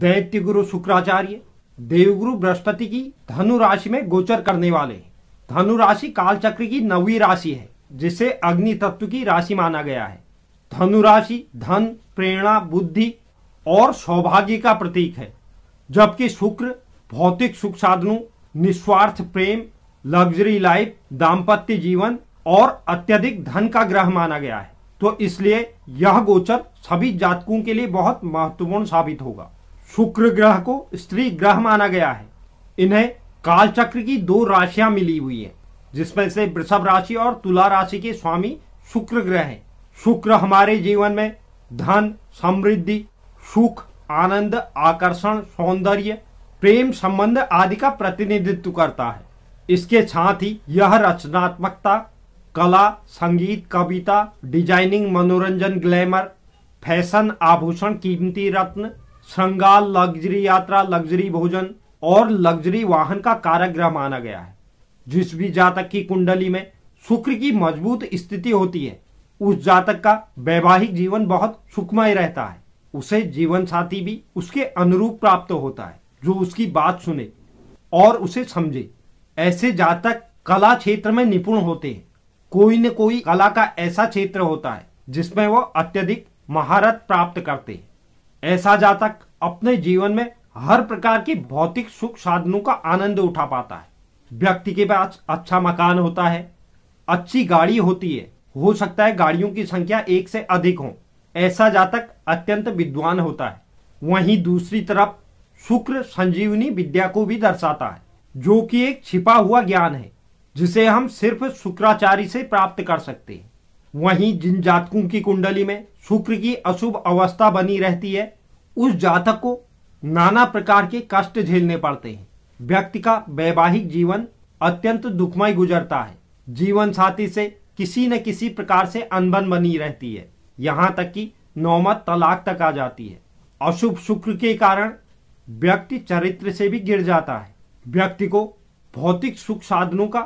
दैत्य गुरु शुक्राचार्य देवगुरु बृहस्पति की धनु राशि में गोचर करने वाले धनु राशि कालचक्र की नवी राशि है जिसे अग्नि तत्व की राशि माना गया है धनु राशि धन प्रेरणा बुद्धि और सौभाग्य का प्रतीक है जबकि शुक्र भौतिक सुख साधनों निस्वार्थ प्रेम लग्जरी लाइफ दाम्पत्य जीवन और अत्यधिक धन का ग्रह माना गया है तो इसलिए यह गोचर सभी जातकों के लिए बहुत महत्वपूर्ण साबित होगा शुक्र ग्रह को स्त्री ग्रह माना गया है इन्हें काल चक्र की दो राशियां मिली हुई है जिसमें से वृषभ राशि और तुला राशि के स्वामी शुक्र ग्रह हैं शुक्र हमारे जीवन में धन समृद्धि सुख आनंद आकर्षण सौंदर्य प्रेम संबंध आदि का प्रतिनिधित्व करता है इसके साथ ही यह रचनात्मकता कला संगीत कविता डिजाइनिंग मनोरंजन ग्लैमर फैशन आभूषण कीमती रत्न श्रृंगार लग्जरी यात्रा लग्जरी भोजन और लग्जरी वाहन का कारागृह माना गया है जिस भी जातक की कुंडली में शुक्र की मजबूत स्थिति होती है उस जातक का वैवाहिक जीवन बहुत सुखमय रहता है उसे जीवन साथी भी उसके अनुरूप प्राप्त होता है जो उसकी बात सुने और उसे समझे ऐसे जातक कला क्षेत्र में निपुण होते हैं कोई न कोई कला का ऐसा क्षेत्र होता है जिसमें वो अत्यधिक महारत प्राप्त करते हैं ऐसा जातक अपने जीवन में हर प्रकार की भौतिक सुख साधनों का आनंद उठा पाता है व्यक्ति के पास अच्छा मकान होता है अच्छी गाड़ी होती है हो सकता है गाड़ियों की संख्या एक से अधिक हो ऐसा जातक अत्यंत विद्वान होता है वहीं दूसरी तरफ शुक्र संजीवनी विद्या को भी दर्शाता है जो कि एक छिपा हुआ ज्ञान है जिसे हम सिर्फ शुक्राचार्य से प्राप्त कर सकते हैं वहीं जिन जातकों की कुंडली में शुक्र की अशुभ अवस्था बनी रहती है उस जातक को नाना प्रकार के कष्ट झेलने पड़ते हैं व्यक्ति का वैवाहिक जीवन अत्यंत दुखमय गुजरता है जीवन साथी से किसी न किसी प्रकार से अनबन बनी रहती है यहाँ तक कि नौमत तलाक तक आ जाती है अशुभ शुक्र के कारण व्यक्ति चरित्र से भी गिर जाता है व्यक्ति को भौतिक सुख साधनों का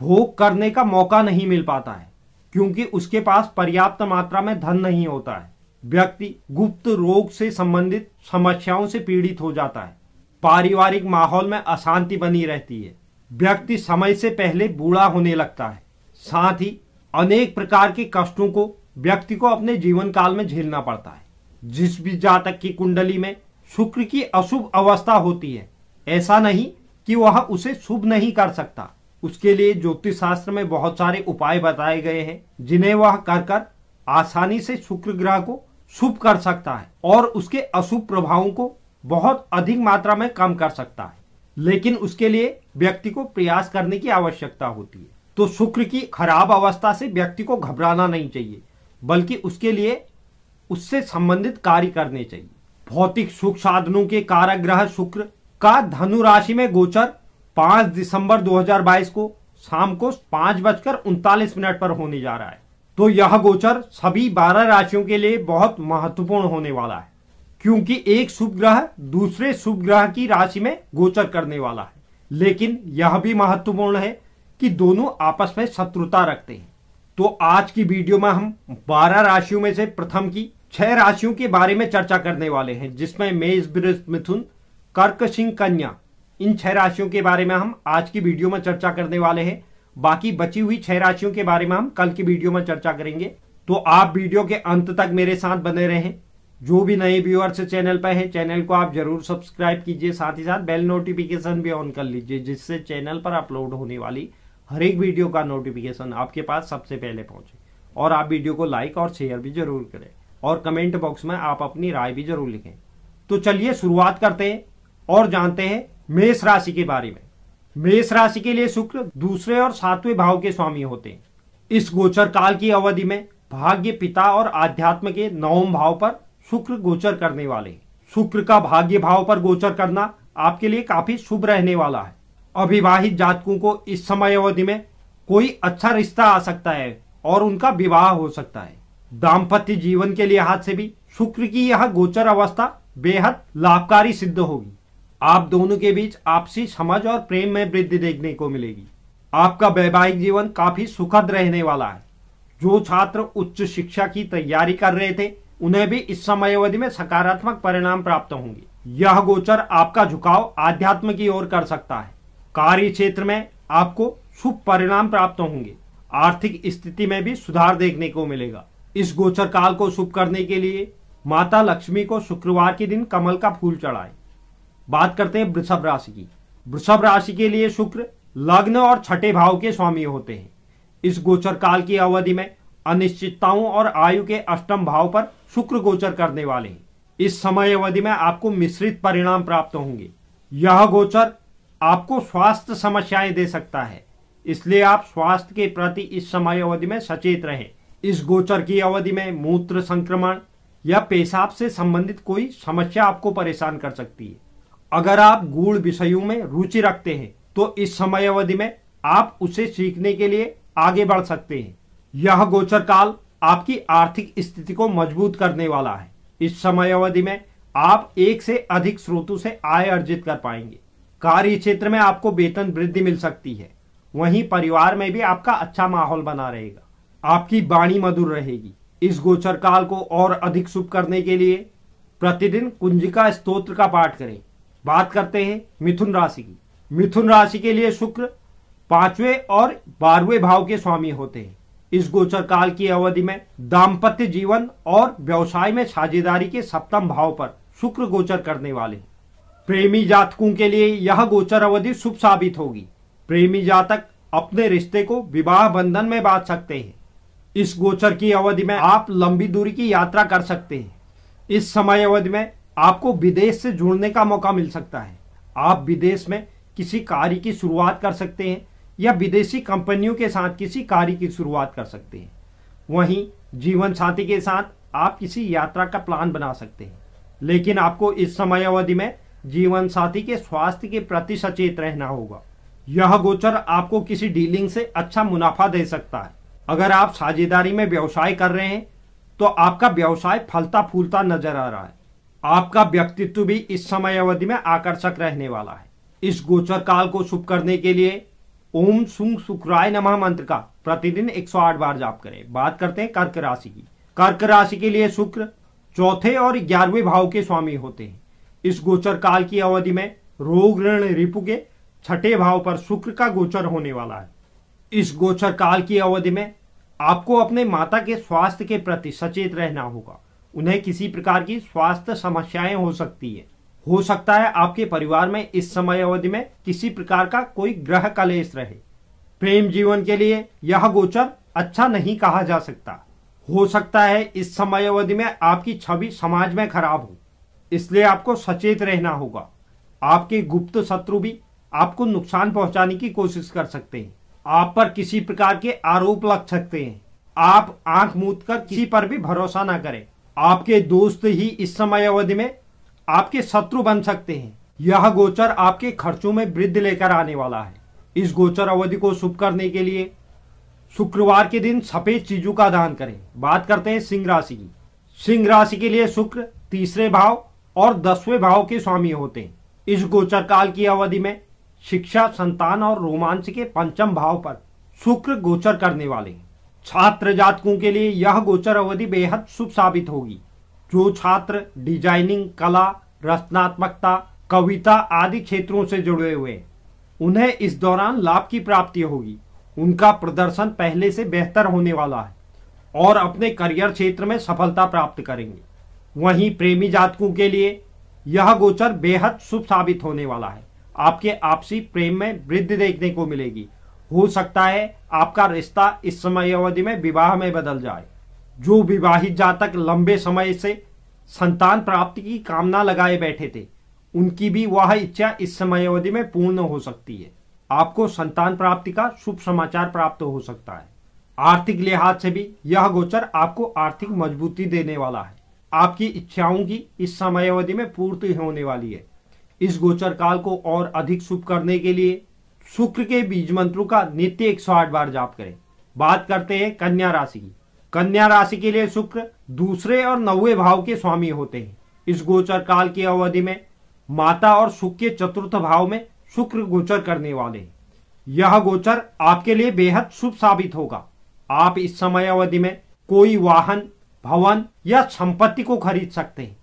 भोग करने का मौका नहीं मिल पाता है क्योंकि उसके पास पर्याप्त मात्रा में धन नहीं होता है व्यक्ति गुप्त रोग से संबंधित समस्याओं से पीड़ित हो जाता है पारिवारिक माहौल में अशांति बनी रहती है व्यक्ति समय से पहले बूढ़ा होने लगता है साथ ही अनेक प्रकार के कष्टों को व्यक्ति को अपने जीवन काल में झेलना पड़ता है जिस भी जातक की कुंडली में शुक्र की अशुभ अवस्था होती है ऐसा नहीं कि वह उसे शुभ नहीं कर सकता उसके लिए ज्योतिष शास्त्र में बहुत सारे उपाय बताए गए हैं जिन्हें वह कर कर आसानी से शुक्र ग्रह को शुभ कर सकता है और उसके अशुभ प्रभावों को बहुत अधिक मात्रा में कम कर सकता है लेकिन उसके लिए व्यक्ति को प्रयास करने की आवश्यकता होती है तो शुक्र की खराब अवस्था से व्यक्ति को घबराना नहीं चाहिए बल्कि उसके लिए उससे संबंधित कार्य करने चाहिए भौतिक सुख साधनों के कारक ग्रह शुक्र का धनु राशि में गोचर पांच दिसंबर 2022 को शाम को पांच बजकर उनतालीस मिनट पर होने जा रहा है तो यह गोचर सभी बारह राशियों के लिए बहुत महत्वपूर्ण होने वाला है क्योंकि एक शुभ ग्रह दूसरे शुभ ग्रह की राशि में गोचर करने वाला है लेकिन यह भी महत्वपूर्ण है कि दोनों आपस में शत्रुता रखते हैं तो आज की वीडियो में हम 12 राशियों में से प्रथम की छह राशियों के बारे में चर्चा करने वाले हैं जिसमें मेष बृहस्पति मिथुन कर्क सिंह कन्या इन छह राशियों के बारे में हम आज की वीडियो में चर्चा करने वाले हैं बाकी बची हुई छह राशियों के बारे में हम कल की वीडियो में चर्चा करेंगे तो आप वीडियो के अंत तक मेरे साथ बने रहें जो भी नए व्यूअर्स चैनल पर हैं चैनल को आप जरूर सब्सक्राइब कीजिए साथ ही साथ बेल नोटिफिकेशन भी ऑन कर लीजिए जिससे चैनल पर अपलोड होने वाली हर एक वीडियो का नोटिफिकेशन आपके पास सबसे पहले पहुंचे और आप वीडियो को लाइक और शेयर भी जरूर करें और कमेंट बॉक्स में आप अपनी राय भी जरूर लिखें तो चलिए शुरुआत करते हैं और जानते हैं मेष राशि के बारे में मेष राशि के लिए शुक्र दूसरे और सातवें भाव के स्वामी होते हैं इस गोचर काल की अवधि में भाग्य पिता और आध्यात्म के नवम भाव पर शुक्र गोचर करने वाले शुक्र का भाग्य भाव पर गोचर करना आपके लिए काफी शुभ रहने वाला है अविवाहित जातकों को इस समय अवधि में कोई अच्छा रिश्ता आ सकता है और उनका विवाह हो सकता है दाम्पत्य जीवन के लिहाज से भी शुक्र की यह गोचर अवस्था बेहद लाभकारी सिद्ध होगी आप दोनों के बीच आपसी समझ और प्रेम में वृद्धि देखने को मिलेगी आपका वैवाहिक जीवन काफी सुखद रहने वाला है जो छात्र उच्च शिक्षा की तैयारी कर रहे थे उन्हें भी इस समय अवधि में सकारात्मक परिणाम प्राप्त होंगे यह गोचर आपका झुकाव आध्यात्म की ओर कर सकता है कार्य क्षेत्र में आपको शुभ परिणाम प्राप्त होंगे आर्थिक स्थिति में भी सुधार देखने को मिलेगा इस गोचर काल को शुभ करने के लिए माता लक्ष्मी को शुक्रवार के दिन कमल का फूल चढ़ाएं। बात करते हैं वृषभ राशि की वृषभ राशि के लिए शुक्र लग्न और छठे भाव के स्वामी होते हैं इस गोचर काल की अवधि में अनिश्चितताओं और आयु के अष्टम भाव पर शुक्र गोचर करने वाले हैं इस समय अवधि में आपको मिश्रित परिणाम प्राप्त होंगे यह गोचर आपको स्वास्थ्य समस्याएं दे सकता है इसलिए आप स्वास्थ्य के प्रति इस समय अवधि में सचेत रहे इस गोचर की अवधि में मूत्र संक्रमण या पेशाब से संबंधित कोई समस्या आपको परेशान कर सकती है अगर आप गूढ़ विषयों में रुचि रखते हैं तो इस समय अवधि में आप उसे सीखने के लिए आगे बढ़ सकते हैं यह गोचर काल आपकी आर्थिक स्थिति को मजबूत करने वाला है इस समय अवधि में आप एक से अधिक स्रोतों से आय अर्जित कर पाएंगे कार्य क्षेत्र में आपको वेतन वृद्धि मिल सकती है वहीं परिवार में भी आपका अच्छा माहौल बना रहेगा आपकी वाणी मधुर रहेगी इस गोचर काल को और अधिक शुभ करने के लिए प्रतिदिन कुंजिका स्त्रोत्र का पाठ करें बात करते हैं मिथुन राशि की मिथुन राशि के लिए शुक्र पांचवे और बारहवें भाव के स्वामी होते हैं इस गोचर काल की अवधि में दाम्पत्य जीवन और व्यवसाय में साझेदारी के सप्तम भाव पर शुक्र गोचर करने वाले प्रेमी जातकों के लिए यह गोचर अवधि शुभ साबित होगी प्रेमी जातक अपने रिश्ते को विवाह बंधन में बांध सकते हैं इस गोचर की अवधि में आप लंबी दूरी की यात्रा कर सकते हैं इस समय अवधि में आपको विदेश से जुड़ने का मौका मिल सकता है आप विदेश में किसी कार्य की शुरुआत कर सकते हैं या विदेशी कंपनियों के साथ किसी कार्य की शुरुआत कर सकते हैं वहीं जीवन साथी के साथ आप किसी यात्रा का प्लान बना सकते हैं लेकिन आपको इस समय अवधि में जीवन साथी के स्वास्थ्य के प्रति सचेत रहना होगा यह गोचर आपको किसी डीलिंग से अच्छा मुनाफा दे सकता है अगर आप साझेदारी में व्यवसाय कर रहे हैं तो आपका व्यवसाय फलता फूलता नजर आ रहा है आपका व्यक्तित्व भी इस समय अवधि में आकर्षक रहने वाला है इस गोचर काल को शुभ करने के लिए ओम सुंग शुक्राय नमः मंत्र का प्रतिदिन 108 बार जाप करें बात करते हैं कर्क राशि की कर्क राशि के लिए शुक्र चौथे और ग्यारहवें भाव के स्वामी होते हैं इस गोचर काल की अवधि में रोग ऋण रिपु के छठे भाव पर शुक्र का गोचर होने वाला है इस गोचर काल की अवधि में आपको अपने माता के स्वास्थ्य के प्रति सचेत रहना होगा उन्हें किसी प्रकार की स्वास्थ्य समस्याएं हो सकती है हो सकता है आपके परिवार में इस समय अवधि में किसी प्रकार का कोई ग्रह कलेश रहे प्रेम जीवन के लिए यह गोचर अच्छा नहीं कहा जा सकता हो सकता है इस समय अवधि में आपकी छवि समाज में खराब हो इसलिए आपको सचेत रहना होगा आपके गुप्त शत्रु भी आपको नुकसान पहुंचाने की कोशिश कर सकते हैं आप पर किसी प्रकार के आरोप लग सकते हैं आप आंख मूंद कर किसी पर भी भरोसा ना करें आपके दोस्त ही इस समय अवधि में आपके शत्रु बन सकते हैं यह गोचर आपके खर्चों में वृद्धि लेकर आने वाला है इस गोचर अवधि को शुभ करने के लिए शुक्रवार के दिन सफेद चीजों का दान करें बात करते हैं सिंह राशि की सिंह राशि के लिए शुक्र तीसरे भाव और दसवें भाव के स्वामी होते हैं इस गोचर काल की अवधि में शिक्षा संतान और रोमांच के पंचम भाव पर शुक्र गोचर करने वाले हैं छात्र जातकों के लिए यह गोचर अवधि बेहद शुभ साबित होगी जो छात्र डिजाइनिंग कला रचनात्मकता कविता आदि क्षेत्रों से जुड़े हुए उन्हें इस दौरान लाभ की प्राप्ति होगी उनका प्रदर्शन पहले से बेहतर होने वाला है और अपने करियर क्षेत्र में सफलता प्राप्त करेंगे वहीं प्रेमी जातकों के लिए यह गोचर बेहद शुभ साबित होने वाला है आपके आपसी प्रेम में वृद्धि देखने को मिलेगी हो सकता है आपका रिश्ता इस समय अवधि में विवाह में बदल जाए जो विवाहित जातक लंबे समय से संतान प्राप्ति की कामना लगाए बैठे थे उनकी भी वह इच्छा इस समय अवधि में पूर्ण हो सकती है आपको संतान प्राप्ति का शुभ समाचार प्राप्त हो सकता है आर्थिक लिहाज से भी यह गोचर आपको आर्थिक मजबूती देने वाला है आपकी इच्छाओं की इस समय अवधि में पूर्ति होने वाली है इस गोचर काल को और अधिक शुभ करने के लिए शुक्र के बीज मंत्रों का नित्य 108 बार जाप करें बात करते हैं कन्या राशि की कन्या राशि के लिए शुक्र दूसरे और नवे भाव के स्वामी होते हैं इस गोचर काल की अवधि में माता और सुख के चतुर्थ भाव में शुक्र गोचर करने वाले हैं यह गोचर आपके लिए बेहद शुभ साबित होगा आप इस समय अवधि में कोई वाहन भवन या संपत्ति को खरीद सकते हैं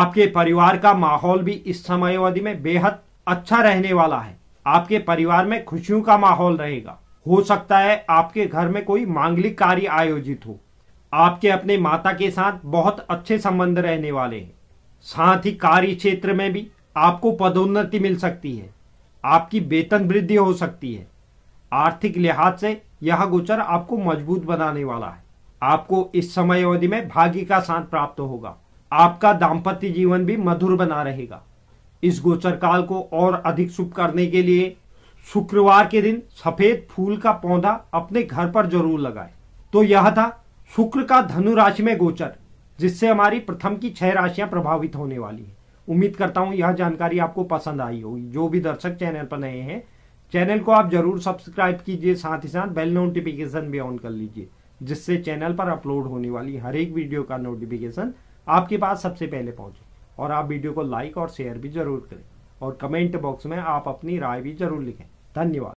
आपके परिवार का माहौल भी इस समय अवधि में बेहद अच्छा रहने वाला है आपके परिवार में खुशियों का माहौल रहेगा हो सकता है आपके घर में कोई मांगलिक कार्य आयोजित हो आपके अपने माता के साथ बहुत अच्छे संबंध रहने वाले हैं साथ ही कार्य क्षेत्र में भी आपको पदोन्नति मिल सकती है आपकी वेतन वृद्धि हो सकती है आर्थिक लिहाज से यह गोचर आपको मजबूत बनाने वाला है आपको इस समय अवधि में भाग्य का साथ प्राप्त होगा आपका दाम्पत्य जीवन भी मधुर बना रहेगा इस गोचर काल को और अधिक शुभ करने के लिए शुक्रवार के दिन सफेद फूल का पौधा अपने घर पर जरूर लगाए तो यह था शुक्र का धनु राशि में गोचर जिससे हमारी प्रथम की छह राशियां प्रभावित होने वाली है उम्मीद करता हूं यह जानकारी आपको पसंद आई होगी जो भी दर्शक चैनल पर नए हैं चैनल को आप जरूर सब्सक्राइब कीजिए साथ ही साथ बेल नोटिफिकेशन भी ऑन कर लीजिए जिससे चैनल पर अपलोड होने वाली हर एक वीडियो का नोटिफिकेशन आपके पास सबसे पहले पहुंचे और आप वीडियो को लाइक और शेयर भी जरूर करें और कमेंट बॉक्स में आप अपनी राय भी जरूर लिखें धन्यवाद